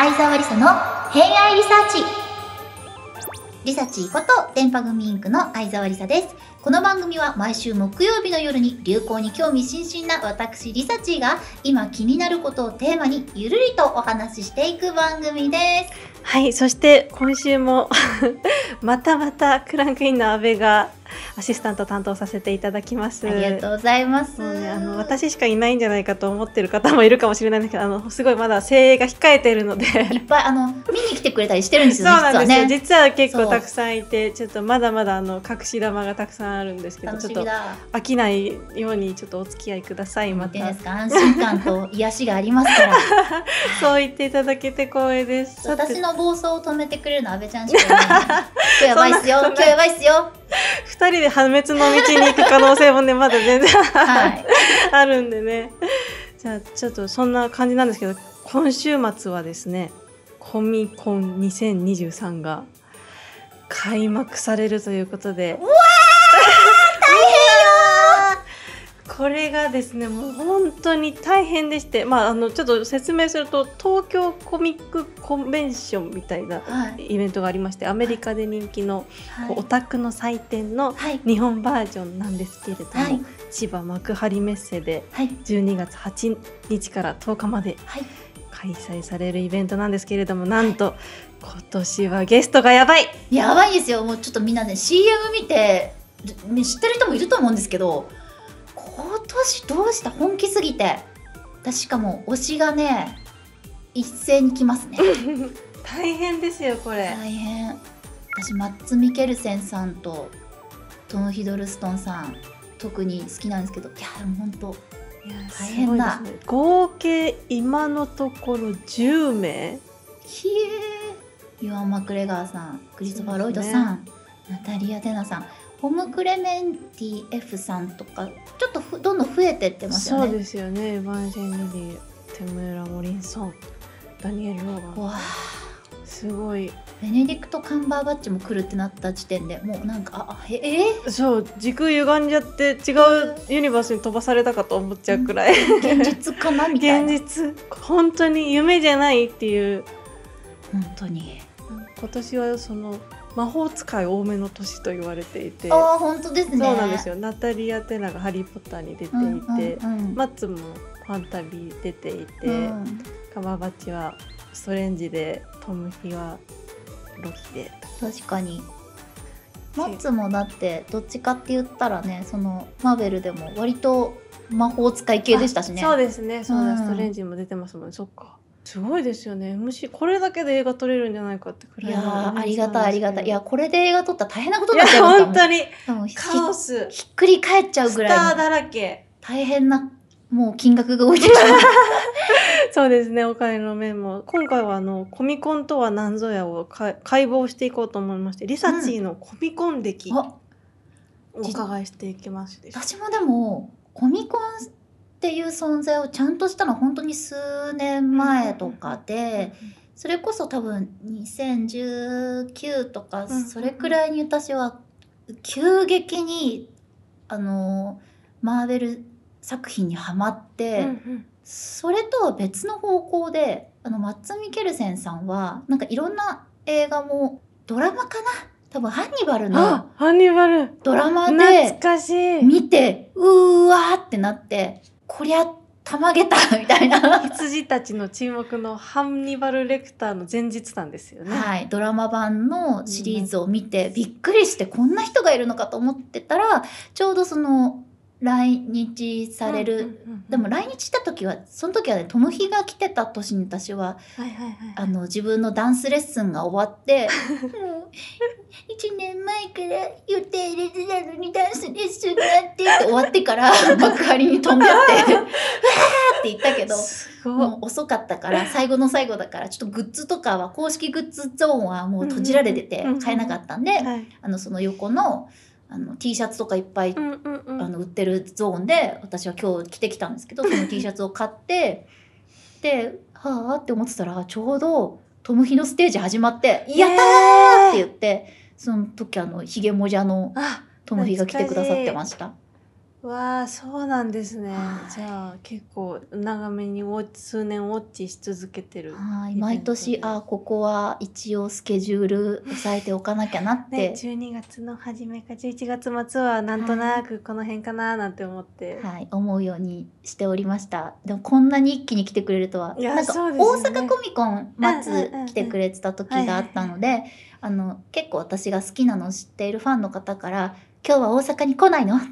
相沢りさの偏愛リサーチリサチこと電波組インクの相沢りさですこの番組は毎週木曜日の夜に流行に興味津々な私リサチが今気になることをテーマにゆるりとお話ししていく番組ですはいそして今週も またまたクランクインの阿部がアシスタント担当させていただきますありがとうございますね、あの私しかいないんじゃないかと思ってる方もいるかもしれないんですけどあのすごいまだ精鋭が控えているのでいっぱいあの見に来てくれたりしてるんですよね そうなんですよ、ね、実は結構たくさんいてちょっとまだまだあの隠し玉がたくさんあるんですけどちょっと飽きないようにちょっとお付き合いくださいまた安心感と癒しがありますから そう言っていただけて光栄です私の暴走を止めてくれるの安倍ちゃんしかいない 今日やばいっすよ今日やばいっすよ2人で破滅の道に行く可能性もねまだ全然、はい、あるんでねじゃあちょっとそんな感じなんですけど今週末はですねコミコン2023が開幕されるということで。うわこれがですねもう本当に大変でして、まあ、あのちょっと説明すると東京コミックコンベンションみたいなイベントがありまして、はい、アメリカで人気の、オタクの祭典の日本バージョンなんですけれども、はい、千葉幕張メッセで12月8日から10日まで。開催されるイベントなんですけれどもなんと、今年はゲストがやばいやばいですよもうちょっとみんなね CM 見て、ね、知ってる人もいると思うんですけどしどうした本気すぎて確かも推しがね一斉に来ますね 大変ですよこれ大変私マッツ・ミケルセンさんとトム・ヒドルストンさん特に好きなんですけどいや本当大変だ、ね、合計今のところ10名ひえイワン・マクレガーさんクリストファー・ロイドさん、ね、ナタリア・テナさんホムクレメンティ F さんとかちょっとどんどん増えてってますよねそうですよねエヴァンジェンリリーテムーラ・モリンソンダニエル・ローガンわすごいベネディクト・カンバーバッチも来るってなった時点でもうなんかあええそう時空歪んじゃって違うユニバースに飛ばされたかと思っちゃうくらい、うん、現実かなみたいな現実本当に夢じゃないっていう本当に今年はその魔法使い多めの年と言われていてあ本当ですねそうなんですよナタリア・テナが「ハリー・ポッター」に出ていて、うんうん、マッツもファンタビー出ていて、うん、カババチはストレンジでトムヒはロキで確かにマッツもだってどっちかって言ったらねそのマーベルでも割と魔法使い系でしたしねそうですねそうだ、うん、ストレンジも出てますもんそっかすごいですよねむしこれだけで映画撮れるんじゃないかってくらいいやありがたいありがたいいやこれで映画撮ったら大変なことになっちゃいますか本当にカオスひっくり返っちゃうぐらいスターだらけ大変なもう金額が置いてる そうですねお金の面も今回はあのコミコンとは何ぞやを解剖していこうと思いましてリサチーのコミコン歴、うん、お伺いしていきます私もでもコミコンっていう存在をちゃんとしたのは本当に数年前とかで、それこそ多分2019とかそれくらいに私は急激にあのマーベル作品にはまって、それとは別の方向であのマッツ・ミケルセンさんはなんかいろんな映画もドラマかな多分ハンニバルのハンニバルドラマで見てうーわーってなってこりゃたまげたみたいな羊たちの沈黙のハンニバル・レクターの前日なんですよね、はい、ドラマ版のシリーズを見て、びっくりしてこんな人がいるのかと思ってたらちょうどその来日される、でも来日した時はその時はねトムヒが来てた年に私は,、あの自分のダンスレッスンが終わって う1年前から予定入れてたのにダンスレッスンがあってって終わってから幕張に飛んでって わあって言ったけどもう遅かったから最後の最後だからちょっとグッズとかは公式グッズゾーンはもう閉じられてて買えなかったんで、あのその横の。あの T シャツとかいっぱい、うんうんうん、あの売ってるゾーンで私は今日着てきたんですけどその T シャツを買って ではあって思ってたらちょうどトムヒのステージ始まって「やったー!」って言ってその時あのひげもじゃのトムヒが来てくださってました。わあそうなんですね、はいじゃあ結構長めにウォッチ数年ウォッチし続けてるはい、毎年、あ、ここは一応スケジュール押さえておかなきゃなっねて、12月の初めか11月末はなんとなくこの辺かななんて思って、はい、思うようにしておりました。でもこんなに一気に来てくれるとは、いやなんか大阪コミコンうん末来てくれてた時があったので、あの結構私が好きなのを知っているファンの方から。今日は大阪に来ないのって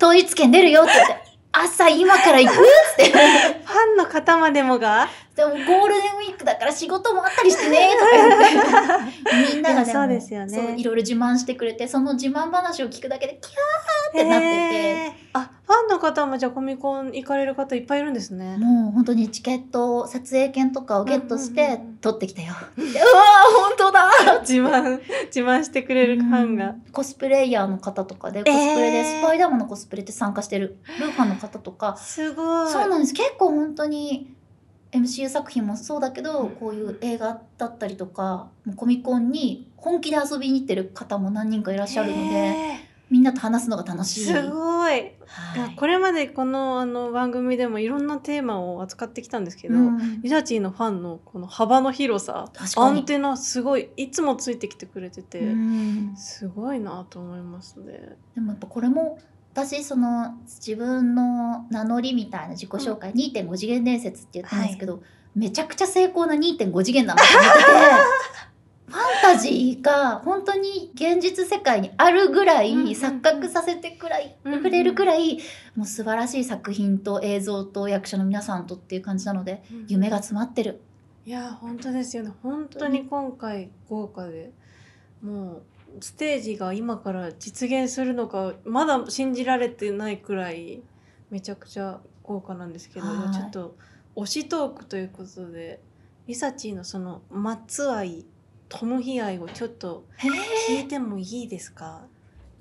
統一権出るよって言って、朝今から行くって。ファンの方までもがでもゴールデンウィークだから仕事もあったりしてねとかみんながでもそうですよ、ね、いろいろ自慢してくれてその自慢話を聞くだけでキャーってなっててあファンの方もじゃあコミコン行かれる方いっぱいいるんですねもう本当にチケット撮影券とかをゲットして取ってきたよ、うわ本当だ自慢自慢してくれるファンが、うん、コスプレイヤーの方とかでコスプレで、スパイダーマンのコスプレって参加してるルーファンの方とかすごいそうなんです結構本当に MCU 作品もそうだけど、こういう映画だったりとかコミコンに本気で遊びに行ってる方も何人かいらっしゃるので。みんなと話すのが楽しい。すごい。はい、これまでこのあの番組でもいろんなテーマを扱ってきたんですけど、うん、ユダチーのファンのこの幅の広さ、アンテナすごいいつもついてきてくれてて、うん、すごいなと思いますね。でもやっぱこれも私その自分の名乗りみたいな自己紹介、うん、2.5次元伝説って言ったんですけど、はい、めちゃくちゃ成功な2.5次元なのって思ってファンタジーが本当に現実世界にあるぐらい、うんうん、錯覚させてくらい、触れるくらい、もう素晴らしい作品と映像と役者の皆さんとっていう感じなので、うん、夢が詰まってる。いや本当ですよね本当に今回豪華でもうステージが今から実現するのかまだ信じられてないくらいめちゃくちゃ豪華なんですけど、はい、ちょっと推しトークということでリサチーのその松愛友日愛をちょっと聞いてもいいですか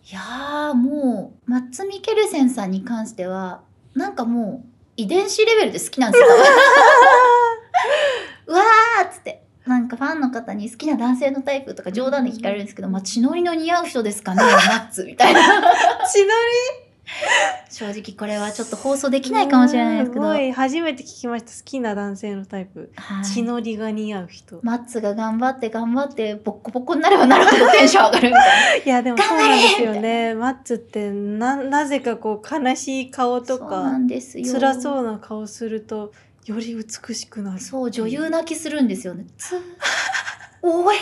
いやもうマッツ・ミケルセンさんに関してはなんかもう遺伝子レベルで好きなんですよ。うわーっつってなんかファンの方に好きな男性のタイプとか冗談で聞かれるんですけど、まあ、血のりの似合う人ですかね、マッツみたいな。血のり正直これはちょっと放送できないかもしれないですけど。すごい、初めて聞きました。好きな男性のタイプ。はい、血のりが似合う人。マッツが頑張って頑張って、ボッコボコになればなるほどテンション上がるみたいな。いや、でもそうなんですよね。マッツってな、なぜかこう悲しい顔とか、そうなんですよ辛そうな顔すると、より美しくなるそう女優泣きするんですよね おえ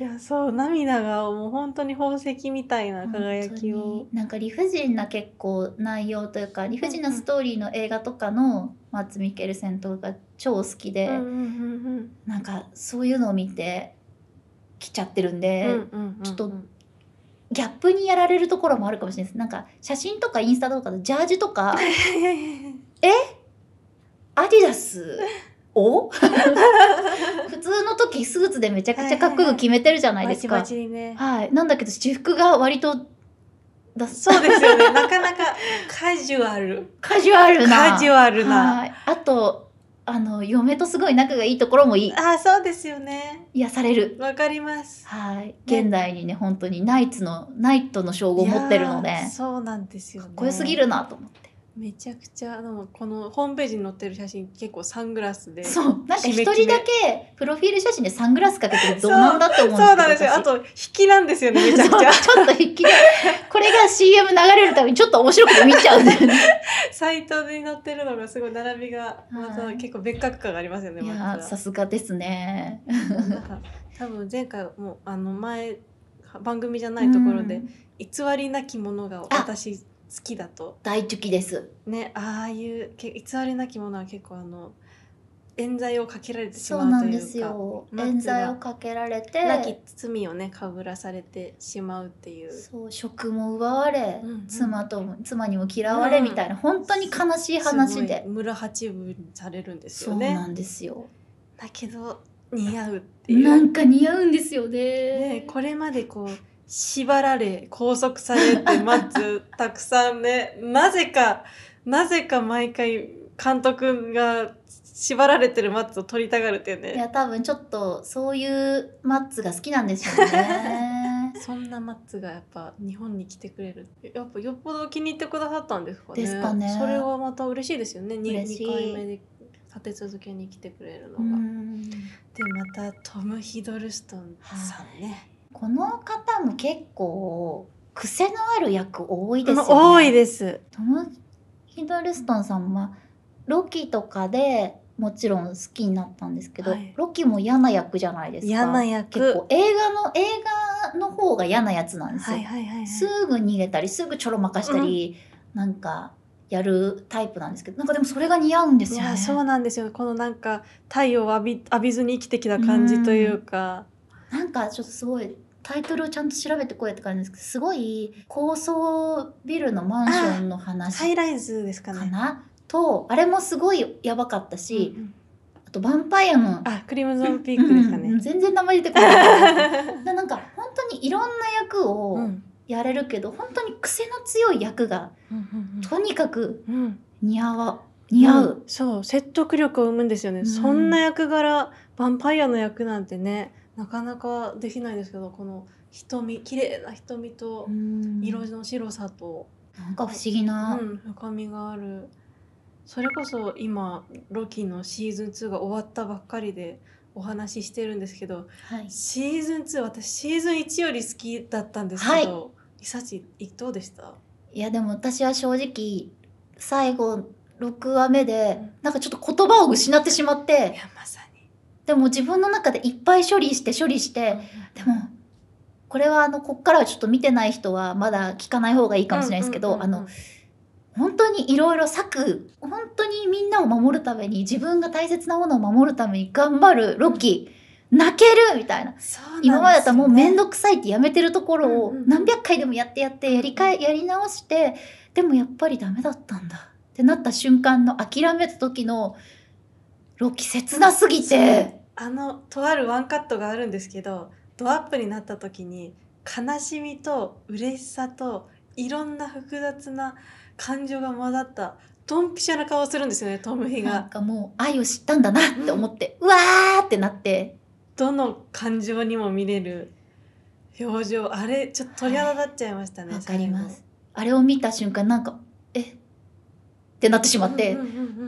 ー、いやそう涙がもう本当に宝石みたいな輝きをなんか理不尽な結構内容というか理不尽なストーリーの映画とかの松ミケルセンとか超好きで、うんうんうんうん、なんかそういうのを見て来ちゃってるんで、うんうんうんうん、ちょっとギャップにやられるところもあるかもしれないですなんか写真とかインスタとかのジャージとか えアディダスを 普通の時スーツでめちゃくちゃかっこよく決めてるじゃないですか。はい、なんだけど私服が割とだそうですよねなかなかカジュアルカジュアルなカジュアルなあとあの嫁とすごい仲がいいところもいいああ、そうですよね癒されるわかりますはい現代にね、ね、本当にナイツのナイトの称号を持ってるのでそうなんですよ、ね、かっこよすぎるなと思ってめちゃくちゃでもこのホームページに載ってる写真結構サングラスでそうなんか一人だけプロフィール写真でサングラスかけてるどうなんだって思うんですそうなんですよあと引きなんですよねめちゃくちゃちょっと引きでこれが CM 流れるたびにちょっと面白くて見ちゃうんだよね サイトに載ってるのがすごい並びがまた結構別格感がありますよね、まい、さすがですね 多分前回もあの前番組じゃないところで、偽りなきものが私好きだと大好きですねああいう偽りなきものは結構あの冤罪をかけられてしまうそうなんですよ冤罪をかけられてなき罪をねかぶらされてしまうっていうそう職も奪われ、うんうん、妻とも妻にも嫌われみたいな、うん、本当に悲しい話で村八分されるんですよねそうなんですよだけど似合うっていうなんか似合うんですよねねこれまでこう縛られ、拘束されて、まず、たくさんね、なぜか、なぜか毎回、監督が縛られてるマッツを取りたがるっていうね。いや、多分ちょっと、そういうマッツが好きなんでしょうね。そんなマッツがやっぱ日本に来てくれるやっぱよっぽど気に入ってくださったんですかね。ですかね。それはまた嬉しいですよね。2, 2回目で立て続けに来てくれるのが。でまたトム・ヒドルストンさんね。はいこの方も結構癖のある役多いですよね。多いです。トム・ヒドルストンさんはロキとかでもちろん好きになったんですけど、はい、ロキも嫌な役じゃないですか。嫌な役。結構映画の映画の方が嫌なやつなんですよ。はいはいはいはい、すぐ逃げたりすぐちょろまかしたり、うん、なんかやるタイプなんですけどなんかでもそれが似合うんですよ、ね、そうなんですよこのなんか太陽を浴び浴びずに生きてきた感じというか、うん、なんかちょっとすごいタイトルをちゃんと調べてこいって感じですけどすごい高層ビルのマンションの話ハイライズですかねかなとあれもすごいやばかったし、うんうん、あとヴァンパイアのあクリムゾンピークですかね、うん、全然名前出てこない なんか本当にいろんな役をやれるけど、うん、本当に癖の強い役が、とにかく似合わ、うん、似合う、そう説得力を生むんですよね、そんな役柄ヴァンパイアの役なんてねなかなかできないですけどこの瞳綺麗な瞳と色の白さとなんか不思議な、うん、深みがあるそれこそ今ロキのシーズン2が終わったばっかりでお話ししてるんですけど、はい、シーズン2私シーズン1より好きだったんですけど、はい、サチどうでしたいやでも私は正直最後6話目で、なんかちょっと言葉を失ってしまって。いやまさでも自分の中でいっぱい処理して処理してでもこれはあのこっからはちょっと見てない人はまだ聞かない方がいいかもしれないですけど、あの本当にいろいろ策本当にみんなを守るために自分が大切なものを守るために頑張るロッキー。泣けるみたいな、ね、今までだったらもう面倒くさいってやめてるところを何百回でもやってやってやりかえやり直してでもやっぱりダメだったんだってなった瞬間の諦めた時のロキ切なすぎてあのとあるワンカットがあるんですけどドアップになった時に悲しみと嬉しさといろんな複雑な感情が混ざったドンピシャな顔をするんですよねトム・ヒが。なんかもう愛を知ったんだなって思って、うん、うわーってなってどの感情にも見れる表情あれちょっと鳥肌立っちゃいましたねわ、はい、かりますあれを見た瞬間なんかってなってしまって、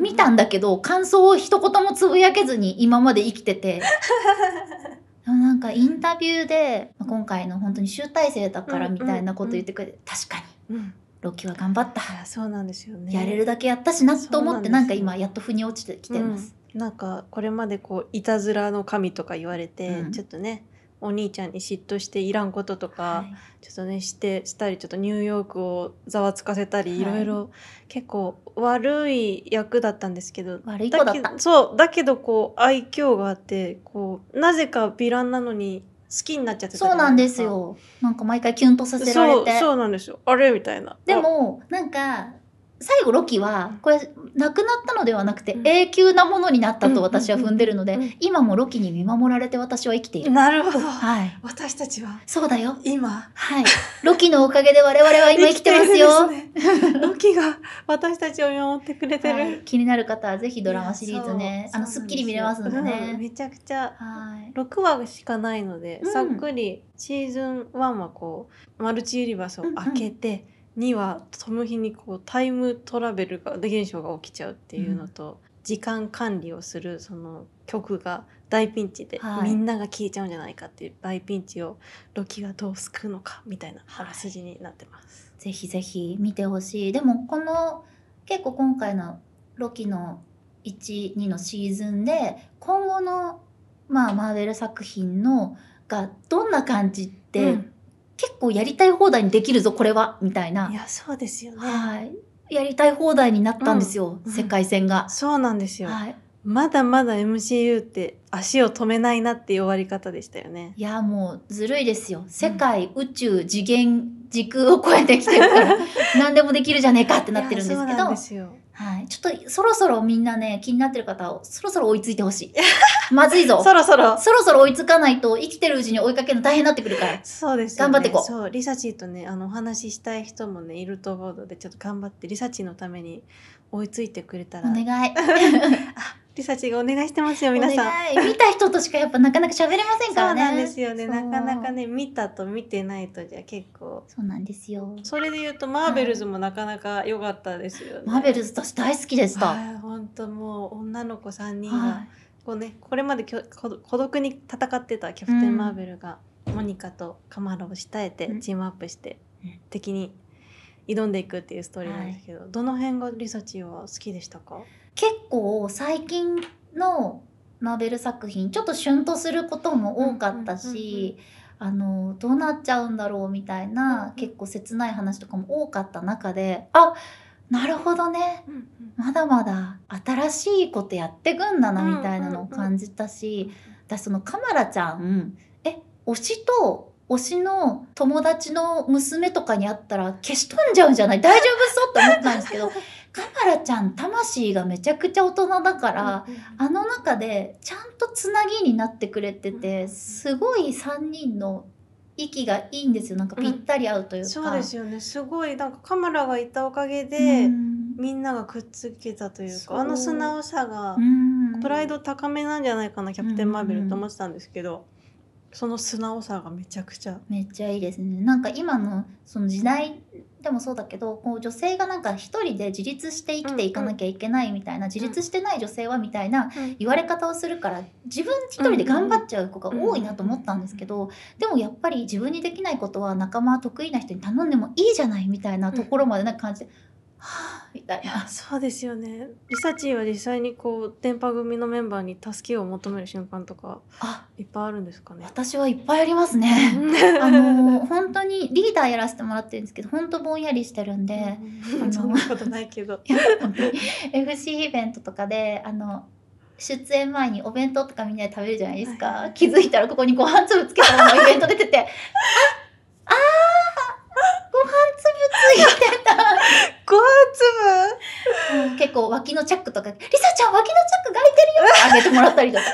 見たんだけど感想を一言もつぶやけずに今まで生きてて。でもなんかインタビューで、う今回の本当に集大成だからみたいなこと言ってくれて、確かに、ロキは頑張ったそうなんですよねやれるだけやったしなと思ってなんか今やっと腑に落ちてきてます、なんかこれまでこういたずらの神とか言われて、ちょっとねお兄ちゃんに嫉妬していらんこととか、はい、ちょっとねしてしたりちょっとニューヨークをざわつかせたり、はい、いろいろ結構悪い役だったんですけど悪い子だそうだけどこう愛嬌があってこうなぜかヴィランなのに好きになっちゃってそうなんですよなんか毎回キュンとさせられてそうそうなんですよあれみたいなでもなんか最後ロキはこれなくなったのではなくて永久なものになったと私は踏んでるので今もロキに見守られて私は生きているなるほど、はい、私たちはそうだよ今はいロキのおかげで我々は今生きてますよ、ね、ロキが私たちを見守ってくれてる、はい、気になる方はぜひドラマシリーズねあのすっきり見れますのでね、うん、めちゃくちゃ、はい、6話しかないので、うん、さっくりシーズン1はこうマルチユニバースを開けて、うんうんにはその日にこうタイムトラベルが現象が起きちゃうっていうのと、うん、時間管理をするその曲が大ピンチで、はい、みんなが消いちゃうんじゃないかっていう大ピンチをロキがどう救うのかみたいなあらすじになってます。はい、ぜひぜひ見てほしいでもこの結構今回のロキの12のシーズンで今後の、まあ、マーベル作品のがどんな感じって、うん結構やりたい放題にできるぞ、これは、みたいな。いや、そうですよね。はい。やりたい放題になったんですよ、うん、世界戦が。そうなんですよ。はい。まだまだ MCU って足を止めないなって終わり方でしたよね。いや、もうずるいですよ。世界、うん、宇宙、次元、時空を超えてきてるから、何でもできるじゃねえかってなってるんですけど、はい、ちょっとそろそろみんなね気になってる方をそろそろ追いついてほしい まずいぞそろそろそろそろ追いつかないと生きてるうちに追いかけるの大変になってくるからそうです、ね、頑張っていこうそうリサチとねあのお話ししたい人もねいると思うのでちょっと頑張ってリサチのために追いついてくれたらお願い リサチがお願いしてますよ皆さん見た人としかやっぱなかなか喋れませんからねそうなんですよねなかなかね見たと見てないとじゃ結構そうなんですよそれで言うとマーベルズもなかなか良かったですよね、はい、マーベルズ私大好きでした本当、もう女の子3人が、はい、こうねこれまできょ孤独に戦ってたキャプテンマーベルが、うん、モニカとカマロを鍛えてチームアップして、うん、敵に挑んでいくっていうストーリーなんですけど、はい、どの辺がリサチは好きでしたか結構最近のマーベル作品ちょっとシュンとすることも多かったし、あのどうなっちゃうんだろうみたいな、結構切ない話とかも多かった中であなるほどね、うんうん、まだまだ新しいことやってくんだなみたいなのを感じたし、私そのカマラちゃんえ推しと推しの友達の娘とかに会ったら消し飛んじゃうんじゃない大丈夫そうって思ったんですけど カマラちゃん魂がめちゃくちゃ大人だから、あの中でちゃんとつなぎになってくれててすごい3人の息がいいんですよなんかぴったり合うというか、うん、そうですよねすごいなんかカマラがいたおかげで、うん、みんながくっつけたというかあの素直さが、うん、プライド高めなんじゃないかなキャプテン・マーベルと思ってたんですけど、その素直さがめちゃくちゃめっちゃいいですねなんか今のその時代でもそうだけどこう女性がなんか一人で自立して生きていかなきゃいけないみたいな、うんうん、自立してない女性はみたいな言われ方をするから自分一人で頑張っちゃう子が多いなと思ったんですけどでもやっぱり自分にできないことは仲間得意な人に頼んでもいいじゃないみたいなところまでなんか感じて、はあたいなそうですよねリサチーは実際にこう電波組のメンバーに助けを求める瞬間とかあいっぱいあるんですかね私はいっぱいありますね あの本当にリーダーやらせてもらってるんですけど本当ぼんやりしてるんで、うん、そんなことないけど FC イベントとかであの出演前にお弁当とかみんなで食べるじゃないですか、はい、気づいたらここにご飯粒つけたままイベント出ててああご飯粒ついてたごい粒、うん、結構脇のチャックとか「リサちゃん脇のチャックがいてるよ」ってあげてもらったりとか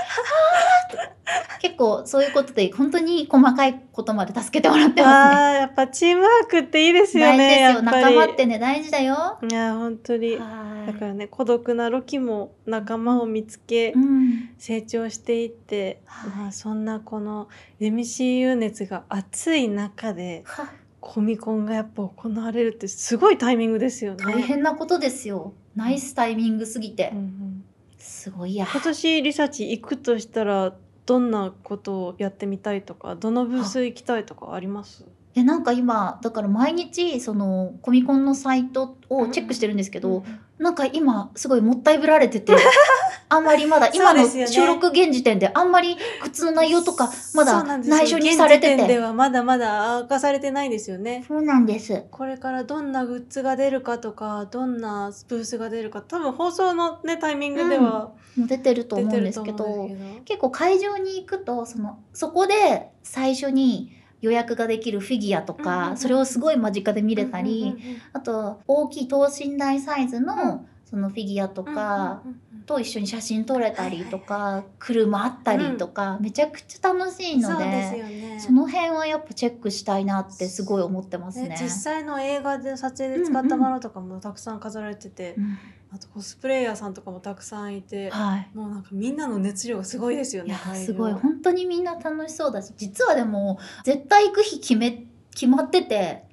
「結構そういうことで本当に細かいことまで助けてもらってますね。やっぱチームワークっていいですよね。大事ですよ仲間ってね大事だよ。いや本当にだからね孤独なロキも仲間を見つけ、うん、成長していって、まあ、そんなこの MCU 熱が熱い中で。はコミコンがやっぱ行われるってすごいタイミングですよね。大変なことですよ。ナイスタイミングすぎて。うんうん、すごいや。今年リサーチ行くとしたらどんなことをやってみたいとかどのブース行きたいとかありますえなんか今だから毎日そのコミコンのサイトをチェックしてるんですけど、うなんか今すごいもったいぶられてて あんまりまだ今の収録現時点であんまり靴の内容とかまだ内緒にされててではまだまだ明かされてないですよねそうなんですこれからどんなグッズが出るかとかどんなブースが出るか多分放送のねタイミングでは、うん、出てると思うんですけど結構会場に行くとそのそこで最初に予約ができるフィギュアとか、うん、それをすごい間近で見れたり、うんうんうん、あと大きい等身大サイズのそのフィギュアとかと一緒に写真撮れたりとか、車あったりとか、めちゃくちゃ楽しいので、ね、その辺はやっぱチェックしたいなってすごい思ってますね。実際の映画で撮影で使ったものとかもたくさん飾られてて、うんあとコスプレイヤーさんとかもたくさんいて、はい、もうなんかみんなの熱量がすごいですよね。すごい本当にみんな楽しそうだし実はでも絶対行く日決め決まってて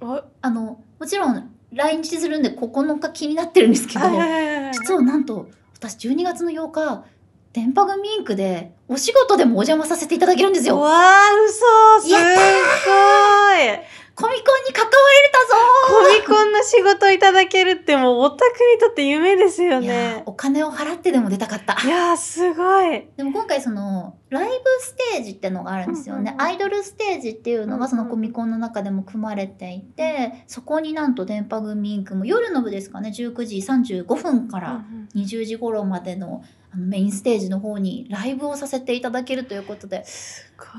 あのもちろん来日するんで9日気になってるんですけど、実はなんと私12月の8日電波組インクでお仕事でもお邪魔させていただけるんですよ。わあ、嘘すっごいコミコンに関われるたぞコミコンの仕事いただけるってもうオタクにとって夢ですよね。お金を払ってでも出たかった。いやすごい。でも今回その、ライブステージってのがあるんですよね。アイドルステージっていうのがそのコミコンの中でも組まれていて、そこになんと電波組インクも夜の部ですかね、19時35分から20時頃までの、うんあのメインステージの方にライブをさせていただけるということで、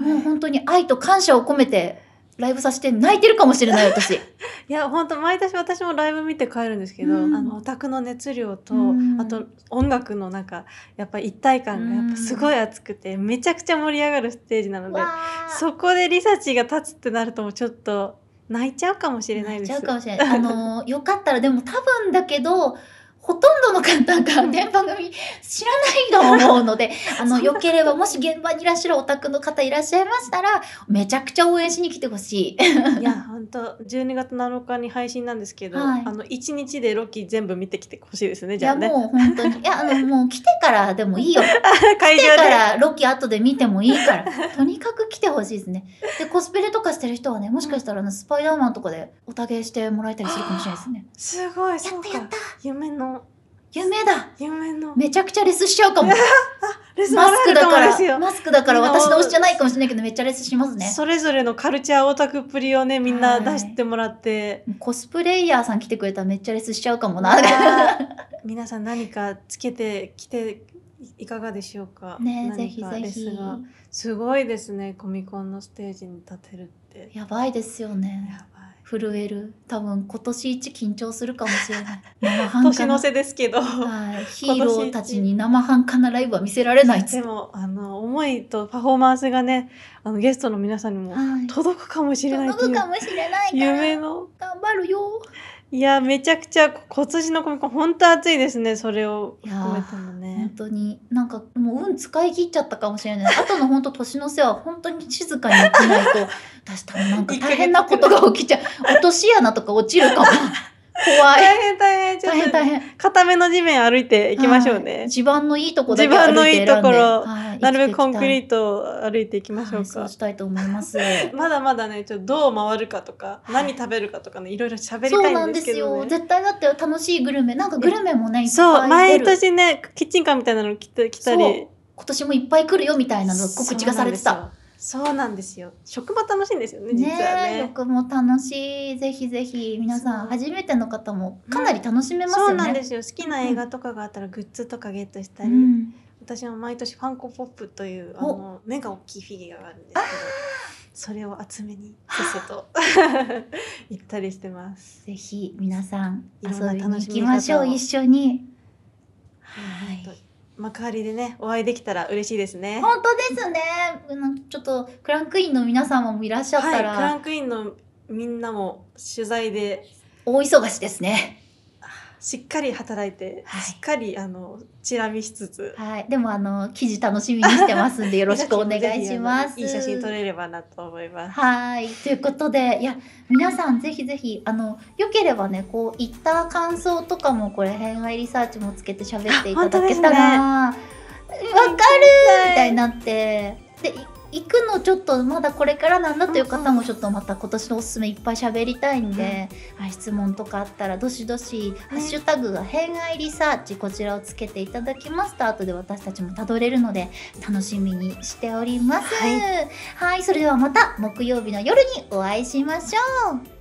もう本当に愛と感謝を込めてライブさせて泣いてるかもしれない私 いや本当毎年私もライブ見て帰るんですけど、うん、あのオタクの熱量と、うん、あと音楽のなんかやっぱ一体感がやっぱすごい熱くて、うん、めちゃくちゃ盛り上がるステージなのでそこでリサチが立つってなるともうちょっと泣いちゃうかもしれないです。泣いちゃうかもしれない。あのよかったらでも多分だけどほとんどの方が電番組知らないと思うので、あの、よければ、もし現場にいらっしゃるお宅の方いらっしゃいましたら、めちゃくちゃ応援しに来てほしい。いや、本当12月7日に配信なんですけど、はい、あの、1日でロキ全部見てきてほしいですね、じゃあね。いや、もう本当に。いや、あの、もう来てからでもいいよ。来てからロキ後で見てもいいから。とにかく来てほしいですね。で、コスプレとかしてる人はね、もしかしたら、の、スパイダーマンとかでおたげしてもらえたりするかもしれないですね。すごい、やったやった夢の夢だ夢の。めちゃくちゃレスしちゃうかも。レスマスクだから、マスクだから私の推しじゃないかもしれないけど、めっちゃレスしますね。それぞれのカルチャーオタクっぷりをね、みんな出してもらって。はい、コスプレイヤーさん来てくれたらめっちゃレスしちゃうかもな。皆さん何かつけてきていかがでしょうか。ね、ぜひぜひ。すごいですね、コミコンのステージに立てるって。やばいですよね。震える多分今年一緊張するかもしれない 生半可年の瀬ですけど、はい、ヒーローたちに生半可なライブは見せられないでもあの思いとパフォーマンスがねあのゲストの皆さんにも届くかもしれない、はい、届くかもしれないから夢の頑張るよいやめちゃくちゃ骨髄のコミコン本当熱いですねそれを含めてもね本当になんかもう運使い切っちゃったかもしれないあとの本当年の瀬は本当に静かに起きないと私多分なんか大変なことが起きちゃう 落とし穴とか落ちるかも。怖い。大変大変。大変大変。固めの地面歩いていきましょうね。はい、地盤のいいところだけ歩いて盤のいいところ、はい、なるべくコンクリートを歩いていきましょうか。はい、そうしたいと思います。まだまだね、ちょっとどう回るかとか、何食べるかとかね、いろいろ喋りたいんですけど、ね、そうなんですよ。絶対だって楽しいグルメ、なんかグルメもね、いっぱい毎年ね、キッチンカーみたいなの来た来たり。今年もいっぱい来るよみたいなの告知がされてた。そうなんですよ。食も楽しいんですよね。実はね。食、も楽しい。ぜひぜひ皆さん初めての方もかなり楽しめますよね、うん、そうなんですよ。好きな映画とかがあったらグッズとかゲットしたり、うん、私は毎年ファンコポップというあの目が大きいフィギュアがあるんですけど。それを集めにせせと 行ったりしてます。ぜひ皆さん遊びに行きましょう一緒に。はい。幕張でねお会いできたら嬉しいですね本当ですねちょっとクランクインの皆様もいらっしゃったら、はい、クランクインのみんなも取材で大忙しですねしっかり働いて、はい、しっかりあのチラ見しつつ、はい、でもあの記事楽しみにしてますんで よろしくお願いします。いい写真撮れればなと思います。はいということでいや皆さんぜひぜひあのよければねこういった感想とかもこれ偏愛リサーチもつけて喋っていただけたらわ、ね、かるみたいになってで行くのちょっとまだこれからなんだという方もちょっとまた今年のおすすめいっぱい喋りたいんで、うん、質問とかあったらどしどし「ハッシュタグが偏愛リサーチ」こちらをつけていただきますと後で私たちもたどれるので楽しみにしております。はい、はいそれではまた木曜日の夜にお会いしましょう。